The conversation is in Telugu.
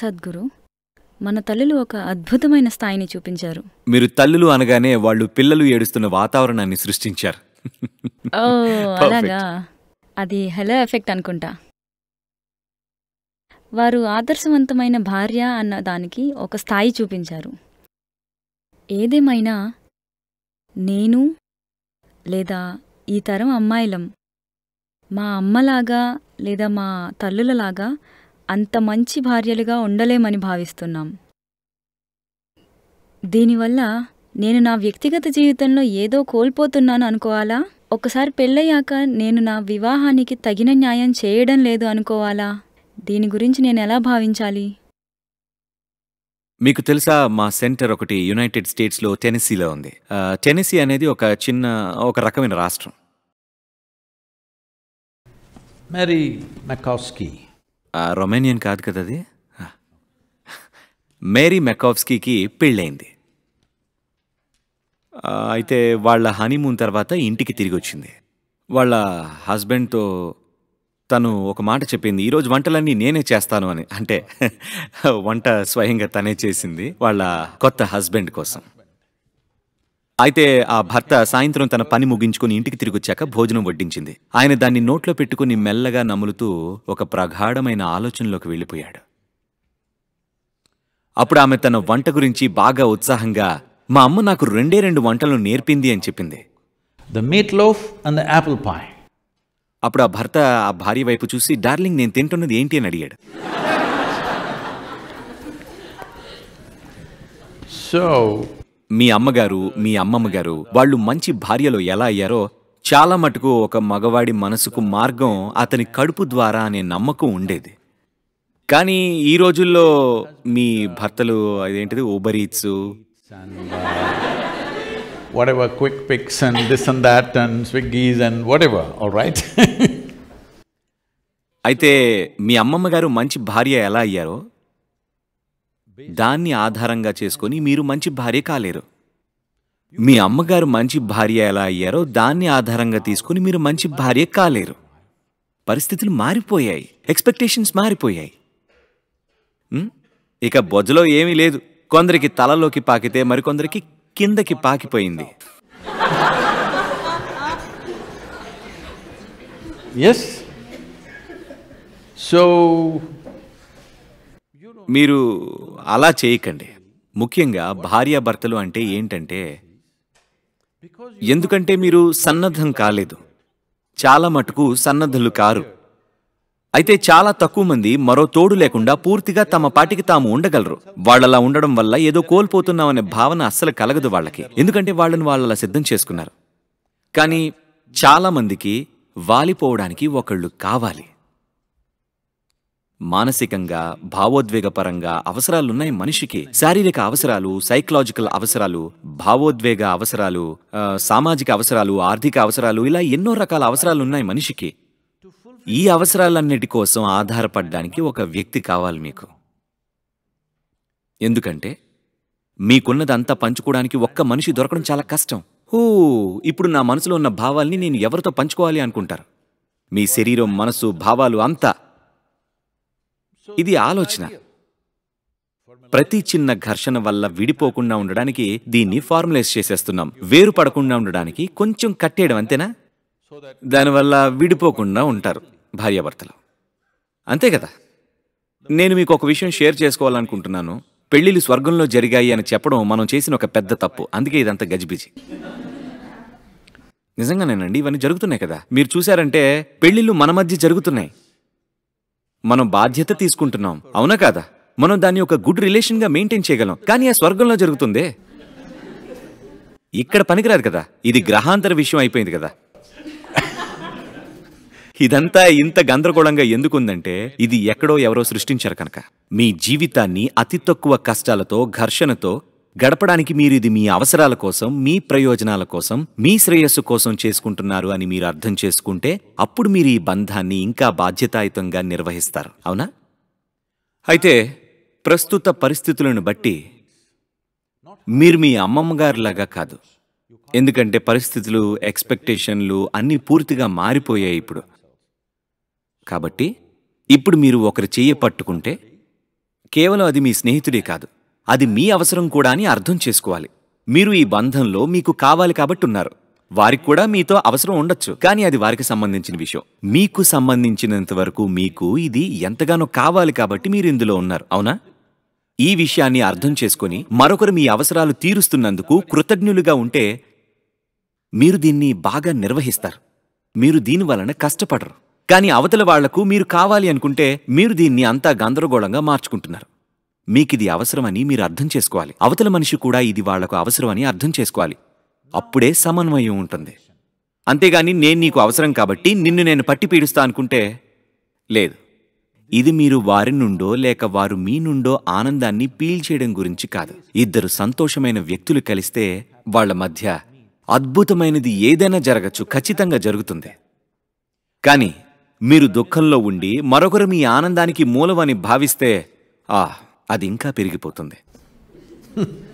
సద్గురు మన తల్లులు ఒక అద్భుతమైన స్థాయిని చూపించారు మీరు తల్లులు అనగానే వాళ్ళు పిల్లలు ఏడుస్తున్న వాతావరణాన్ని సృష్టించారు ఓ అలాగా అది హెలో ఎఫెక్ట్ అనుకుంటా వారు ఆదర్శవంతమైన భార్య అన్న దానికి ఒక స్థాయి చూపించారు ఏదేమైనా నేను లేదా ఈ తరం అమ్మాయిలం మా అమ్మలాగా లేదా మా తల్లులలాగా అంత మంచి భార్యలుగా ఉండలేమని భావిస్తున్నాం దీనివల్ల నేను నా వ్యక్తిగత జీవితంలో ఏదో కోల్పోతున్నాను అనుకోవాలా ఒకసారి పెళ్ళయ్యాక నేను నా వివాహానికి తగిన న్యాయం చేయడం లేదు అనుకోవాలా దీని గురించి నేను ఎలా భావించాలి మీకు తెలుసా మా సెంటర్ ఒకటి యునైటెడ్ స్టేట్స్లో టెనెసీలో ఉంది టెనెసీ అనేది ఒక చిన్న ఒక రకమైన రాష్ట్రం మరి మెకాస్కీ రొమేనియన్ కాదు కదా అది మేరీ మెకావ్స్కీకి పెళ్ళైంది అయితే వాళ్ళ హనీమూన్ తర్వాత ఇంటికి తిరిగి వచ్చింది వాళ్ళ హస్బెండ్తో తను ఒక మాట చెప్పింది ఈరోజు వంటలన్నీ నేనే చేస్తాను అని అంటే వంట స్వయంగా తనే చేసింది వాళ్ళ కొత్త హస్బెండ్ కోసం అయితే ఆ భర్త సాయంత్రం తన పని ముగించుకుని ఇంటికి తిరిగొచ్చాక భోజనం వడ్డించింది ఆయన దాన్ని నోట్లో పెట్టుకుని మెల్లగా నములుతూ ఒక ప్రగాఢమైన ఆలోచనలోకి వెళ్ళిపోయాడు అప్పుడు ఆమె తన వంట గురించి బాగా ఉత్సాహంగా మా అమ్మ నాకు రెండే రెండు వంటలు నేర్పింది అని చెప్పింది ద మీట్ లోఫ్ ద అప్పుడు ఆ భర్త ఆ భార్య వైపు చూసి డార్లింగ్ నేను తింటున్నది ఏంటి అని అడిగాడు సో మీ అమ్మగారు మీ అమ్మమ్మ గారు వాళ్ళు మంచి భార్యలు ఎలా అయ్యారో చాలా మటుకు ఒక మగవాడి మనసుకు మార్గం అతని కడుపు ద్వారా అనే నమ్మకం ఉండేది కానీ ఈ రోజుల్లో మీ భర్తలు అదేంటిది ఊబర్ అయితే మీ అమ్మమ్మ గారు మంచి భార్య ఎలా అయ్యారో దాన్ని ఆధారంగా చేసుకుని మీరు మంచి భార్య కాలేరు మీ అమ్మగారు మంచి భార్య ఎలా అయ్యారో దాన్ని ఆధారంగా తీసుకుని మీరు మంచి భార్య కాలేరు పరిస్థితులు మారిపోయాయి ఎక్స్పెక్టేషన్స్ మారిపోయాయి ఇక బొజ్జలో ఏమీ లేదు కొందరికి తలలోకి పాకితే మరికొందరికి కిందకి పాకిపోయింది ఎస్ సో మీరు అలా చేయకండి ముఖ్యంగా భార్యాభర్తలు అంటే ఏంటంటే ఎందుకంటే మీరు సన్నద్ధం కాలేదు చాలా మటుకు సన్నద్ధులు కారు అయితే చాలా తక్కువ మంది మరో తోడు లేకుండా పూర్తిగా తమ పాటికి తాము ఉండగలరు వాళ్ళలా ఉండడం వల్ల ఏదో కోల్పోతున్నామనే భావన అస్సలు కలగదు వాళ్ళకి ఎందుకంటే వాళ్ళని వాళ్ళలా సిద్ధం చేసుకున్నారు కానీ చాలా మందికి వాలిపోవడానికి ఒకళ్ళు కావాలి మానసికంగా భావోద్వేగపరంగా అవసరాలున్నాయి మనిషికి శారీరక అవసరాలు సైకలాజికల్ అవసరాలు భావోద్వేగ అవసరాలు సామాజిక అవసరాలు ఆర్థిక అవసరాలు ఇలా ఎన్నో రకాల అవసరాలు ఉన్నాయి మనిషికి ఈ అవసరాలన్నిటి కోసం ఆధారపడడానికి ఒక వ్యక్తి కావాలి మీకు ఎందుకంటే మీకున్నదంతా పంచుకోవడానికి ఒక్క మనిషి దొరకడం చాలా కష్టం హూ ఇప్పుడు నా మనసులో ఉన్న భావాల్ని నేను ఎవరితో పంచుకోవాలి అనుకుంటారు మీ శరీరం మనసు భావాలు అంతా ఇది ఆలోచన ప్రతి చిన్న ఘర్షణ వల్ల విడిపోకుండా ఉండడానికి దీన్ని ఫార్ములైజ్ చేసేస్తున్నాం వేరు పడకుండా ఉండడానికి కొంచెం కట్టేయడం అంతేనా దానివల్ల విడిపోకుండా ఉంటారు భార్యాభర్తలు అంతే కదా నేను మీకు ఒక విషయం షేర్ చేసుకోవాలనుకుంటున్నాను పెళ్లిళ్ళు స్వర్గంలో జరిగాయి అని చెప్పడం మనం చేసిన ఒక పెద్ద తప్పు అందుకే ఇదంతా గజిబిజి నిజంగానేనండి ఇవన్నీ జరుగుతున్నాయి కదా మీరు చూశారంటే పెళ్లిళ్ళు మన మధ్య జరుగుతున్నాయి మనం బాధ్యత తీసుకుంటున్నాం అవునా కాదా మనం దాన్ని ఒక గుడ్ రిలేషన్గా మెయింటైన్ చేయగలం కానీ ఆ స్వర్గంలో జరుగుతుందే ఇక్కడ పనికిరాదు కదా ఇది గ్రహాంతర విషయం అయిపోయింది కదా ఇదంతా ఇంత గందరగోళంగా ఎందుకుందంటే ఇది ఎక్కడో ఎవరో సృష్టించారు కనుక మీ జీవితాన్ని అతి తక్కువ కష్టాలతో ఘర్షణతో గడపడానికి మీరు ఇది మీ అవసరాల కోసం మీ ప్రయోజనాల కోసం మీ శ్రేయస్సు కోసం చేసుకుంటున్నారు అని మీరు అర్థం చేసుకుంటే అప్పుడు మీరు ఈ బంధాన్ని ఇంకా బాధ్యతాయుతంగా నిర్వహిస్తారు అవునా అయితే ప్రస్తుత పరిస్థితులను బట్టి మీరు మీ అమ్మమ్మగారులాగా కాదు ఎందుకంటే పరిస్థితులు ఎక్స్పెక్టేషన్లు అన్నీ పూర్తిగా మారిపోయాయి ఇప్పుడు కాబట్టి ఇప్పుడు మీరు ఒకరి చెయ్యి పట్టుకుంటే కేవలం అది మీ స్నేహితుడే కాదు అది మీ అవసరం కూడా అని అర్థం చేసుకోవాలి మీరు ఈ బంధంలో మీకు కావాలి కాబట్టి ఉన్నారు వారికి కూడా మీతో అవసరం ఉండొచ్చు కానీ అది వారికి సంబంధించిన విషయం మీకు సంబంధించినంత వరకు మీకు ఇది ఎంతగానో కావాలి కాబట్టి మీరు ఇందులో ఉన్నారు అవునా ఈ విషయాన్ని అర్థం చేసుకుని మరొకరు మీ అవసరాలు తీరుస్తున్నందుకు కృతజ్ఞులుగా ఉంటే మీరు దీన్ని బాగా నిర్వహిస్తారు మీరు దీని వలన కష్టపడరు కానీ అవతల వాళ్లకు మీరు కావాలి అనుకుంటే మీరు దీన్ని అంతా గందరగోళంగా మార్చుకుంటున్నారు మీకిది అవసరమని మీరు అర్థం చేసుకోవాలి అవతల మనిషి కూడా ఇది వాళ్లకు అవసరమని అర్థం చేసుకోవాలి అప్పుడే సమన్వయం ఉంటుంది అంతేగాని నేను నీకు అవసరం కాబట్టి నిన్ను నేను పట్టి పీడుస్తా అనుకుంటే లేదు ఇది మీరు వారి నుండో లేక వారు మీ నుండో ఆనందాన్ని పీల్చేయడం గురించి కాదు ఇద్దరు సంతోషమైన వ్యక్తులు కలిస్తే వాళ్ల మధ్య అద్భుతమైనది ఏదైనా జరగచ్చు ఖచ్చితంగా జరుగుతుంది కానీ మీరు దుఃఖంలో ఉండి మరొకరు మీ ఆనందానికి మూలమని భావిస్తే ఆ అది ఇంకా పెరిగిపోతుంది